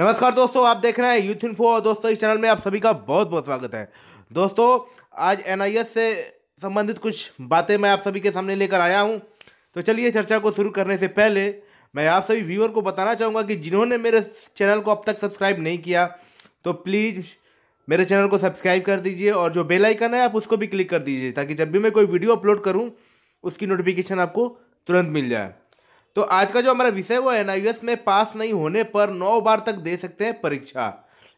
नमस्कार दोस्तों आप देख रहे हैं यूथ इन्फो और दोस्तों इस चैनल में आप सभी का बहुत बहुत स्वागत है दोस्तों आज एनआईएस से संबंधित कुछ बातें मैं आप सभी के सामने लेकर आया हूं तो चलिए चर्चा को शुरू करने से पहले मैं आप सभी व्यूअर को बताना चाहूँगा कि जिन्होंने मेरे चैनल को अब तक सब्सक्राइब नहीं किया तो प्लीज़ मेरे चैनल को सब्सक्राइब कर दीजिए और जो बेलाइकन है आप उसको भी क्लिक कर दीजिए ताकि जब भी मैं कोई वीडियो अपलोड करूँ उसकी नोटिफिकेशन आपको तुरंत मिल जाए तो आज का जो हमारा विषय वो एन में पास नहीं होने पर नौ बार तक दे सकते हैं परीक्षा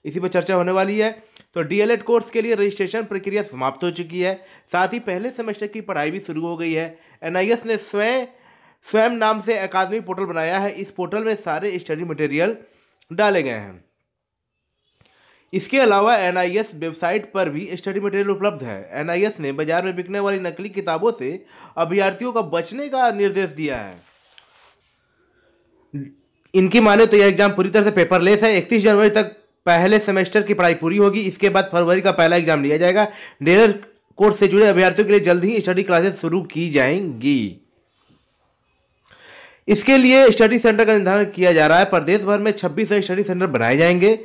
इसी पर चर्चा होने वाली है तो डीएलएड कोर्स e के लिए रजिस्ट्रेशन प्रक्रिया समाप्त हो चुकी है साथ ही पहले सेमेस्टर की पढ़ाई भी शुरू हो गई है एनआईएस ने स्वयं स्वयं नाम से अकादमी पोर्टल बनाया है इस पोर्टल में सारे स्टडी मटेरियल डाले गए हैं इसके अलावा एन वेबसाइट पर भी स्टडी मटेरियल उपलब्ध है एन ने बाजार में बिकने वाली नकली किताबों से अभ्यार्थियों का बचने का निर्देश दिया है इनकी माने तो यह एग्जाम पूरी तरह से पेपरलेस है इकतीस जनवरी तक पहले सेमेस्टर की पढ़ाई पूरी होगी इसके बाद फरवरी का पहला एग्जाम लिया जाएगा डेलर कोर्स से जुड़े अभ्यर्थियों के लिए जल्द ही स्टडी क्लासेस शुरू की जाएंगी इसके लिए स्टडी सेंटर का निर्धारण किया जा रहा है प्रदेश भर में छब्बीस स्टडी सेंटर बनाए जाएंगे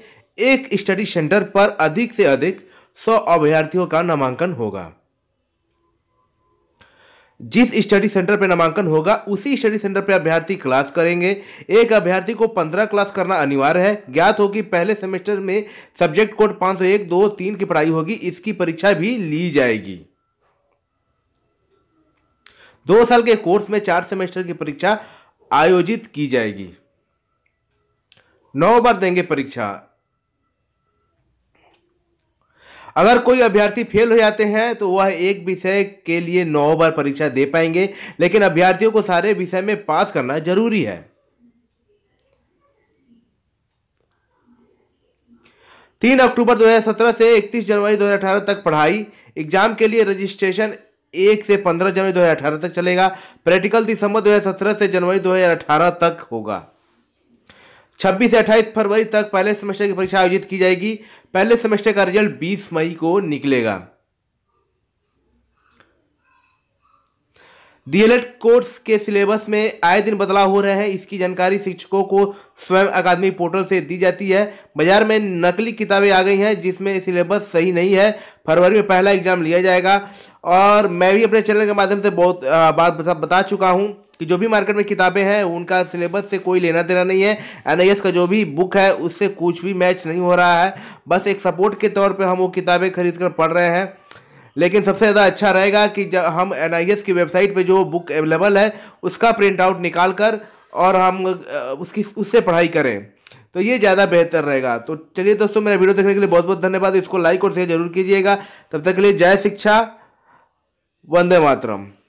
एक स्टडी सेंटर पर अधिक से अधिक सौ अभ्यर्थियों का नामांकन होगा जिस स्टडी सेंटर पर नामांकन होगा उसी स्टडी सेंटर पर अभ्यर्थी क्लास करेंगे एक अभ्यर्थी को पंद्रह क्लास करना अनिवार्य है ज्ञात हो कि पहले सेमेस्टर में सब्जेक्ट कोड पाँच सौ एक दो तीन की पढ़ाई होगी इसकी परीक्षा भी ली जाएगी दो साल के कोर्स में चार सेमेस्टर की परीक्षा आयोजित की जाएगी नौ बार देंगे परीक्षा अगर कोई अभ्यर्थी फेल हो जाते हैं तो वह एक विषय के लिए नौ बार परीक्षा दे पाएंगे लेकिन अभ्यर्थियों को सारे विषय में पास करना जरूरी है तीन अक्टूबर 2017 से 31 जनवरी 2018 तक पढ़ाई एग्जाम के लिए रजिस्ट्रेशन एक से पंद्रह जनवरी 2018 तक चलेगा प्रैक्टिकल दिसंबर 2017 से जनवरी 2018 तक होगा छब्बीस से 28 फरवरी तक पहले सेमेस्टर की परीक्षा आयोजित की जाएगी पहले सेमेस्टर का रिजल्ट बीस मई को निकलेगा डीएलएड कोर्स के सिलेबस में आए दिन बदलाव हो रहे हैं इसकी जानकारी शिक्षकों को स्वयं अकादमी पोर्टल से दी जाती है बाजार में नकली किताबें आ गई हैं जिसमें सिलेबस सही नहीं है फरवरी में पहला एग्जाम लिया जाएगा और मैं भी अपने चैनल के माध्यम से बहुत बात बता, चुका हूं कि जो भी मार्केट में किताबें हैं उनका सिलेबस से कोई लेना देना नहीं है एन का जो भी बुक है उससे कुछ भी मैच नहीं हो रहा है बस एक सपोर्ट के तौर पर हम वो किताबें खरीद कर पढ़ रहे हैं लेकिन सबसे ज़्यादा अच्छा रहेगा कि जब हम एन की वेबसाइट पे जो बुक अवेलेबल है उसका प्रिंट आउट निकाल कर और हम उसकी उससे पढ़ाई करें तो ये ज़्यादा बेहतर रहेगा तो चलिए दोस्तों मेरा वीडियो देखने के लिए बहुत बहुत धन्यवाद इसको लाइक और शेयर जरूर कीजिएगा तब तक के लिए जय शिक्षा वंदे मातरम